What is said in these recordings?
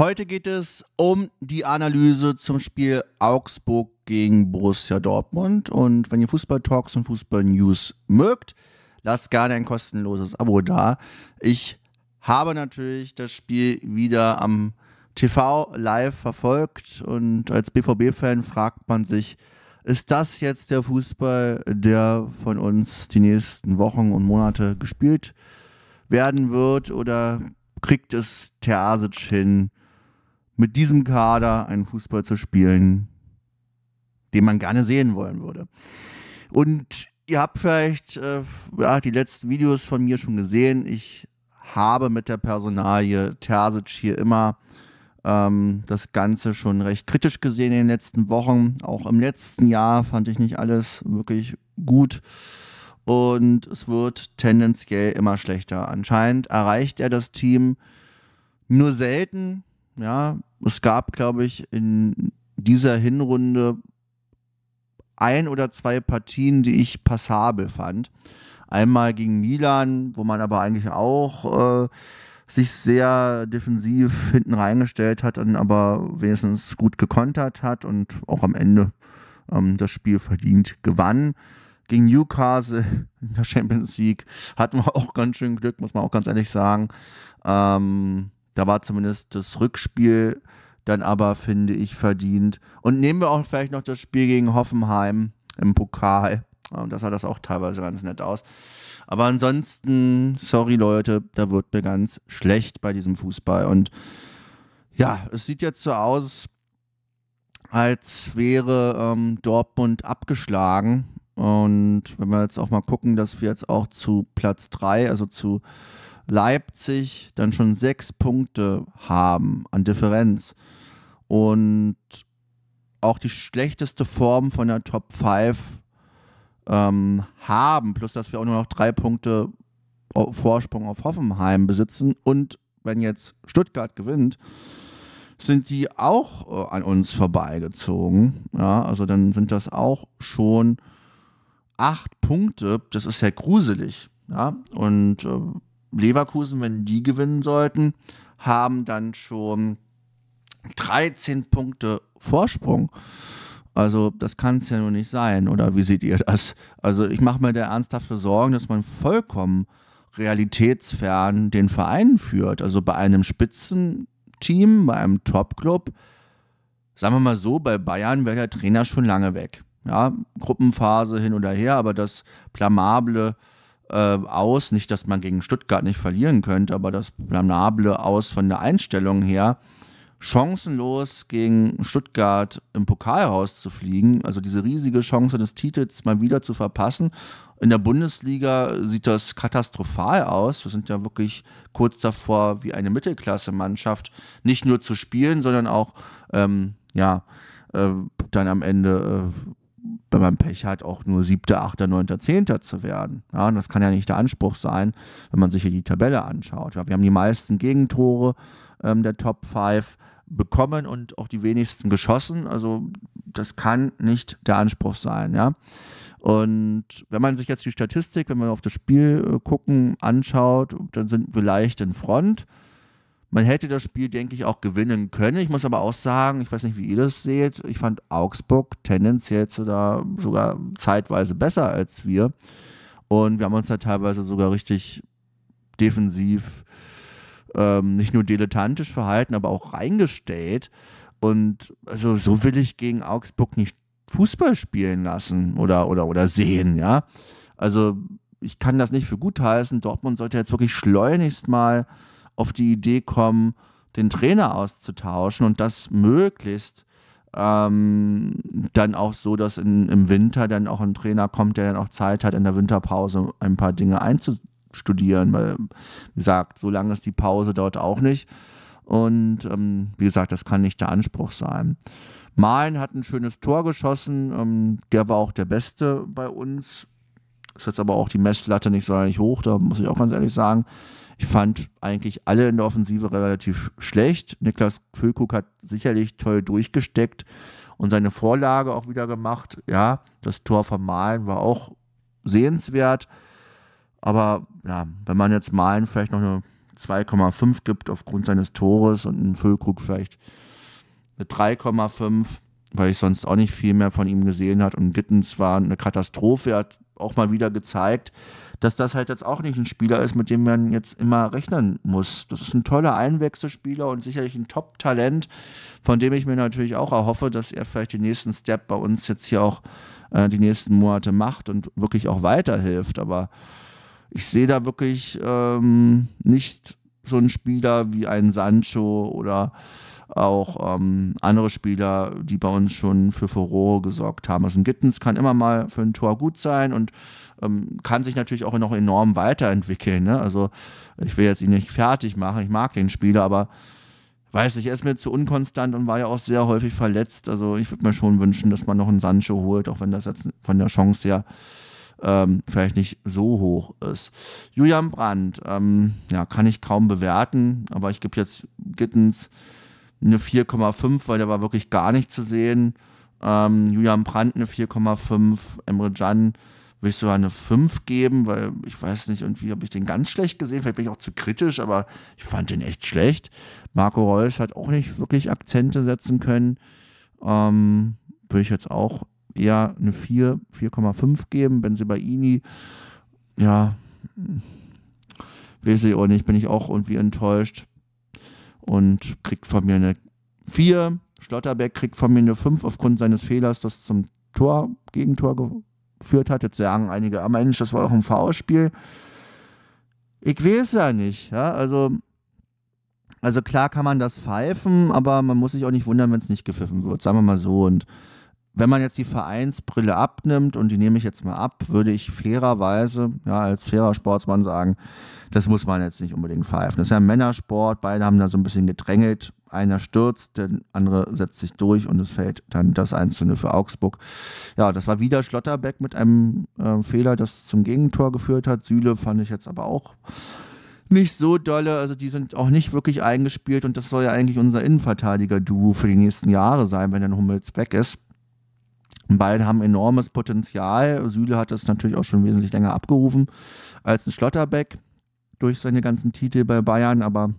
Heute geht es um die Analyse zum Spiel Augsburg gegen Borussia Dortmund. Und wenn ihr Fußball-Talks und Fußball-News mögt, lasst gerne ein kostenloses Abo da. Ich habe natürlich das Spiel wieder am TV live verfolgt und als BVB-Fan fragt man sich, ist das jetzt der Fußball, der von uns die nächsten Wochen und Monate gespielt werden wird oder kriegt es Terzic hin, mit diesem Kader einen Fußball zu spielen, den man gerne sehen wollen würde. Und ihr habt vielleicht äh, ja, die letzten Videos von mir schon gesehen. Ich habe mit der Personalie Terzic hier immer ähm, das Ganze schon recht kritisch gesehen in den letzten Wochen. Auch im letzten Jahr fand ich nicht alles wirklich gut. Und es wird tendenziell immer schlechter. Anscheinend erreicht er das Team nur selten ja, es gab, glaube ich, in dieser Hinrunde ein oder zwei Partien, die ich passabel fand. Einmal gegen Milan, wo man aber eigentlich auch äh, sich sehr defensiv hinten reingestellt hat und aber wenigstens gut gekontert hat und auch am Ende ähm, das Spiel verdient gewann. Gegen Newcastle in der Champions League hatten wir auch ganz schön Glück, muss man auch ganz ehrlich sagen. Ähm, da war zumindest das Rückspiel dann aber, finde ich, verdient. Und nehmen wir auch vielleicht noch das Spiel gegen Hoffenheim im Pokal. Und ähm, das sah das auch teilweise ganz nett aus. Aber ansonsten, sorry Leute, da wird mir ganz schlecht bei diesem Fußball. Und ja, es sieht jetzt so aus, als wäre ähm, Dortmund abgeschlagen. Und wenn wir jetzt auch mal gucken, dass wir jetzt auch zu Platz 3, also zu Leipzig dann schon sechs Punkte haben an Differenz und auch die schlechteste Form von der Top 5 ähm, haben, plus dass wir auch nur noch drei Punkte Vorsprung auf Hoffenheim besitzen und wenn jetzt Stuttgart gewinnt, sind die auch äh, an uns vorbeigezogen. Ja, also dann sind das auch schon acht Punkte. Das ist ja gruselig. Ja, und äh, Leverkusen, wenn die gewinnen sollten, haben dann schon 13 Punkte Vorsprung. Also das kann es ja nur nicht sein, oder wie seht ihr das? Also ich mache mir da ernsthafte Sorgen, dass man vollkommen realitätsfern den Verein führt. Also bei einem Spitzenteam, bei einem Top-Club, sagen wir mal so, bei Bayern wäre der Trainer schon lange weg. Ja, Gruppenphase hin oder her, aber das Blamable äh, aus. Nicht, dass man gegen Stuttgart nicht verlieren könnte, aber das blamable Aus von der Einstellung her, chancenlos gegen Stuttgart im Pokal rauszufliegen, also diese riesige Chance des Titels mal wieder zu verpassen. In der Bundesliga sieht das katastrophal aus. Wir sind ja wirklich kurz davor, wie eine Mittelklasse-Mannschaft nicht nur zu spielen, sondern auch ähm, ja, äh, dann am Ende äh, wenn man Pech hat, auch nur siebter, achter, neunter, zehnter zu werden. Ja, und das kann ja nicht der Anspruch sein, wenn man sich hier die Tabelle anschaut. Ja, wir haben die meisten Gegentore ähm, der Top 5 bekommen und auch die wenigsten geschossen. Also das kann nicht der Anspruch sein. Ja. Und wenn man sich jetzt die Statistik, wenn wir auf das Spiel äh, gucken, anschaut, dann sind wir leicht in Front. Man hätte das Spiel, denke ich, auch gewinnen können. Ich muss aber auch sagen, ich weiß nicht, wie ihr das seht, ich fand Augsburg tendenziell sogar, sogar zeitweise besser als wir. Und wir haben uns da teilweise sogar richtig defensiv ähm, nicht nur dilettantisch verhalten, aber auch reingestellt. Und also so will ich gegen Augsburg nicht Fußball spielen lassen oder, oder, oder sehen, ja. Also ich kann das nicht für gut heißen. Dortmund sollte jetzt wirklich schleunigst mal auf die Idee kommen, den Trainer auszutauschen und das möglichst ähm, dann auch so, dass in, im Winter dann auch ein Trainer kommt, der dann auch Zeit hat, in der Winterpause ein paar Dinge einzustudieren, weil, wie gesagt, so lange ist die Pause dort auch nicht. Und ähm, wie gesagt, das kann nicht der Anspruch sein. Malen hat ein schönes Tor geschossen, ähm, der war auch der Beste bei uns. Ist jetzt aber auch die Messlatte nicht sonderlich hoch, da muss ich auch ganz ehrlich sagen. Ich fand eigentlich alle in der Offensive relativ schlecht. Niklas Füllkrug hat sicherlich toll durchgesteckt und seine Vorlage auch wieder gemacht. Ja, das Tor von Malen war auch sehenswert. Aber ja, wenn man jetzt Malen vielleicht noch eine 2,5 gibt aufgrund seines Tores und einen Füllkrug vielleicht eine 3,5, weil ich sonst auch nicht viel mehr von ihm gesehen habe. und Gittens war eine Katastrophe. Er hat auch mal wieder gezeigt, dass das halt jetzt auch nicht ein Spieler ist, mit dem man jetzt immer rechnen muss. Das ist ein toller Einwechselspieler und sicherlich ein Top-Talent, von dem ich mir natürlich auch erhoffe, dass er vielleicht den nächsten Step bei uns jetzt hier auch äh, die nächsten Monate macht und wirklich auch weiterhilft. Aber ich sehe da wirklich ähm, nicht so einen Spieler wie einen Sancho oder auch ähm, andere Spieler, die bei uns schon für Furore gesorgt haben. Also ein Gittens kann immer mal für ein Tor gut sein und ähm, kann sich natürlich auch noch enorm weiterentwickeln. Ne? Also ich will jetzt ihn nicht fertig machen, ich mag den Spieler, aber weiß nicht, er ist mir zu unkonstant und war ja auch sehr häufig verletzt. Also ich würde mir schon wünschen, dass man noch einen Sancho holt, auch wenn das jetzt von der Chance her ähm, vielleicht nicht so hoch ist. Julian Brandt, ähm, ja, kann ich kaum bewerten, aber ich gebe jetzt Gittens eine 4,5, weil da war wirklich gar nicht zu sehen. Ähm, Julian Brandt eine 4,5, Emre Can würde ich sogar eine 5 geben, weil ich weiß nicht, irgendwie habe ich den ganz schlecht gesehen. Vielleicht bin ich auch zu kritisch, aber ich fand den echt schlecht. Marco Reus hat auch nicht wirklich Akzente setzen können. Ähm, würde ich jetzt auch eher eine 4, 4,5 geben. Benzibaini, ja, weiß ich auch nicht, bin ich auch irgendwie enttäuscht und kriegt von mir eine 4. Schlotterbeck kriegt von mir eine 5 aufgrund seines Fehlers, das zum Tor, Gegentor geführt hat. Jetzt sagen einige, ah Mensch, das war doch ein V-Spiel. Ich weiß ja nicht. Ja? Also, also klar kann man das pfeifen, aber man muss sich auch nicht wundern, wenn es nicht gepfiffen wird, sagen wir mal so. Und wenn man jetzt die Vereinsbrille abnimmt, und die nehme ich jetzt mal ab, würde ich fairerweise, ja, als fairer Sportsmann sagen, das muss man jetzt nicht unbedingt pfeifen. Das ist ja ein Männersport, beide haben da so ein bisschen gedrängelt. Einer stürzt, der andere setzt sich durch und es fällt dann das Einzelne für Augsburg. Ja, das war wieder Schlotterbeck mit einem äh, Fehler, das zum Gegentor geführt hat. Süle fand ich jetzt aber auch nicht so dolle. Also die sind auch nicht wirklich eingespielt und das soll ja eigentlich unser Innenverteidiger-Duo für die nächsten Jahre sein, wenn dann Hummels weg ist. Beide haben enormes Potenzial. Süle hat das natürlich auch schon wesentlich länger abgerufen als ein Schlotterbeck durch seine ganzen Titel bei Bayern, aber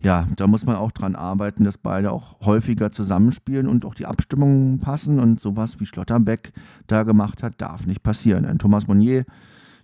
ja, da muss man auch dran arbeiten, dass beide auch häufiger zusammenspielen und auch die Abstimmungen passen und sowas wie Schlotterbeck da gemacht hat, darf nicht passieren. Ein Thomas Monnier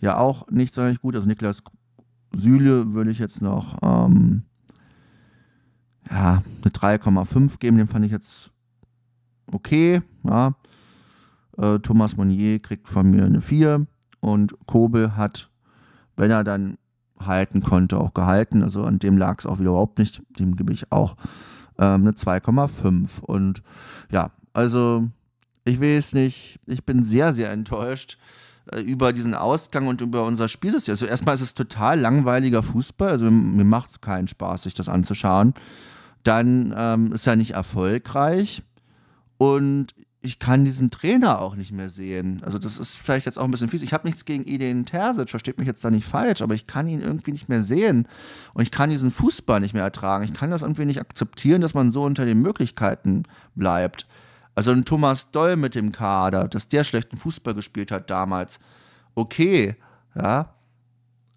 ja auch nicht sonderlich gut, also Niklas Süle würde ich jetzt noch ähm, ja, eine 3,5 geben, den fand ich jetzt okay, ja. Äh, Thomas Monnier kriegt von mir eine 4 und Kobel hat, wenn er dann halten konnte, auch gehalten. Also an dem lag es auch wieder überhaupt nicht. Dem gebe ich auch ähm, eine 2,5. Und ja, also ich weiß nicht, ich bin sehr, sehr enttäuscht äh, über diesen Ausgang und über unser Spielsystem. Also erstmal ist es total langweiliger Fußball, also mir, mir macht es keinen Spaß, sich das anzuschauen. Dann ähm, ist er nicht erfolgreich. Und ich kann diesen Trainer auch nicht mehr sehen. Also das ist vielleicht jetzt auch ein bisschen fies. Ich habe nichts gegen Eden Terzic, versteht mich jetzt da nicht falsch, aber ich kann ihn irgendwie nicht mehr sehen und ich kann diesen Fußball nicht mehr ertragen. Ich kann das irgendwie nicht akzeptieren, dass man so unter den Möglichkeiten bleibt. Also ein Thomas Doll mit dem Kader, dass der schlechten Fußball gespielt hat damals. Okay, ja.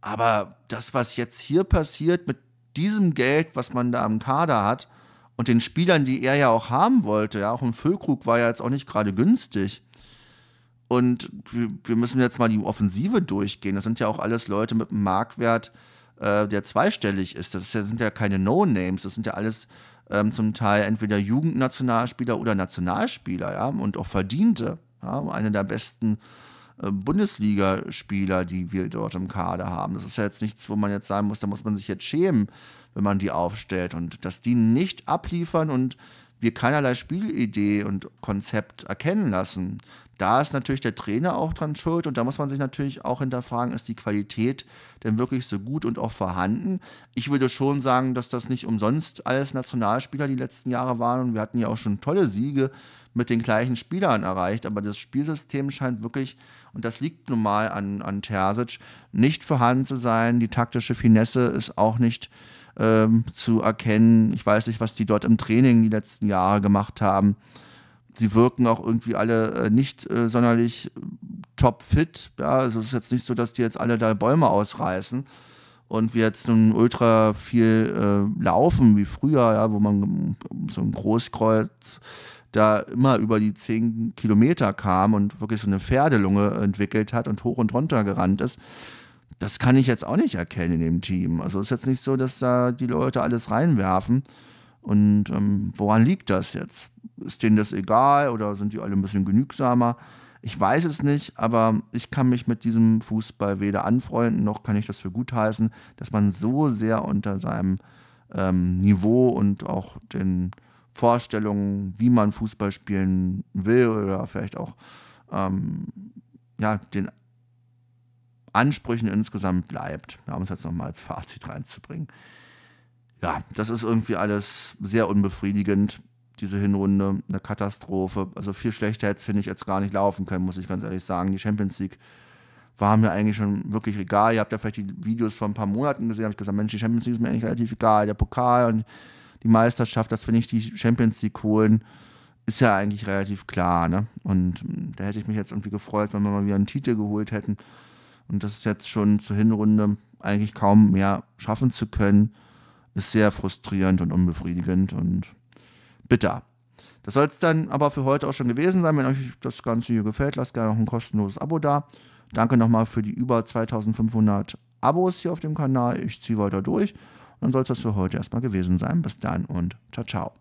Aber das, was jetzt hier passiert mit diesem Geld, was man da am Kader hat, und den Spielern, die er ja auch haben wollte. Ja, auch ein Füllkrug war ja jetzt auch nicht gerade günstig. Und wir müssen jetzt mal die Offensive durchgehen. Das sind ja auch alles Leute mit einem Marktwert, äh, der zweistellig ist. Das, ist, das sind ja keine No-Names. Das sind ja alles ähm, zum Teil entweder Jugendnationalspieler oder Nationalspieler, ja, und auch Verdiente. Ja, eine der besten äh, Bundesligaspieler, die wir dort im Kader haben. Das ist ja jetzt nichts, wo man jetzt sagen muss, da muss man sich jetzt schämen, wenn man die aufstellt. Und dass die nicht abliefern und wir keinerlei Spielidee und Konzept erkennen lassen, da ist natürlich der Trainer auch dran schuld und da muss man sich natürlich auch hinterfragen, ist die Qualität denn wirklich so gut und auch vorhanden? Ich würde schon sagen, dass das nicht umsonst alles Nationalspieler die letzten Jahre waren und wir hatten ja auch schon tolle Siege mit den gleichen Spielern erreicht, aber das Spielsystem scheint wirklich, und das liegt nun mal an, an Terzic, nicht vorhanden zu sein. Die taktische Finesse ist auch nicht ähm, zu erkennen. Ich weiß nicht, was die dort im Training die letzten Jahre gemacht haben sie wirken auch irgendwie alle äh, nicht äh, sonderlich äh, topfit. Ja, also es ist jetzt nicht so, dass die jetzt alle da Bäume ausreißen und wir jetzt nun ultra viel äh, laufen wie früher, ja, wo man ähm, so ein Großkreuz da immer über die zehn Kilometer kam und wirklich so eine Pferdelunge entwickelt hat und hoch und runter gerannt ist. Das kann ich jetzt auch nicht erkennen in dem Team. Also ist jetzt nicht so, dass da die Leute alles reinwerfen. Und ähm, woran liegt das jetzt? ist denen das egal oder sind die alle ein bisschen genügsamer? Ich weiß es nicht, aber ich kann mich mit diesem Fußball weder anfreunden, noch kann ich das für gut heißen, dass man so sehr unter seinem ähm, Niveau und auch den Vorstellungen, wie man Fußball spielen will oder vielleicht auch ähm, ja, den Ansprüchen insgesamt bleibt, um es jetzt nochmal als Fazit reinzubringen. Ja, das ist irgendwie alles sehr unbefriedigend diese Hinrunde eine Katastrophe. Also viel schlechter hätte es, finde ich, jetzt gar nicht laufen können, muss ich ganz ehrlich sagen. Die Champions League war mir eigentlich schon wirklich egal. Ihr habt ja vielleicht die Videos vor ein paar Monaten gesehen, habe ich gesagt, Mensch, die Champions League ist mir eigentlich relativ egal. Der Pokal und die Meisterschaft, dass wir nicht die Champions League holen, ist ja eigentlich relativ klar. Ne? Und hm, da hätte ich mich jetzt irgendwie gefreut, wenn wir mal wieder einen Titel geholt hätten. Und das ist jetzt schon zur Hinrunde eigentlich kaum mehr schaffen zu können, ist sehr frustrierend und unbefriedigend. Und bitter. Das soll es dann aber für heute auch schon gewesen sein. Wenn euch das Ganze hier gefällt, lasst gerne noch ein kostenloses Abo da. Danke nochmal für die über 2500 Abos hier auf dem Kanal. Ich ziehe weiter durch. dann soll es das für heute erstmal gewesen sein. Bis dann und ciao, ciao.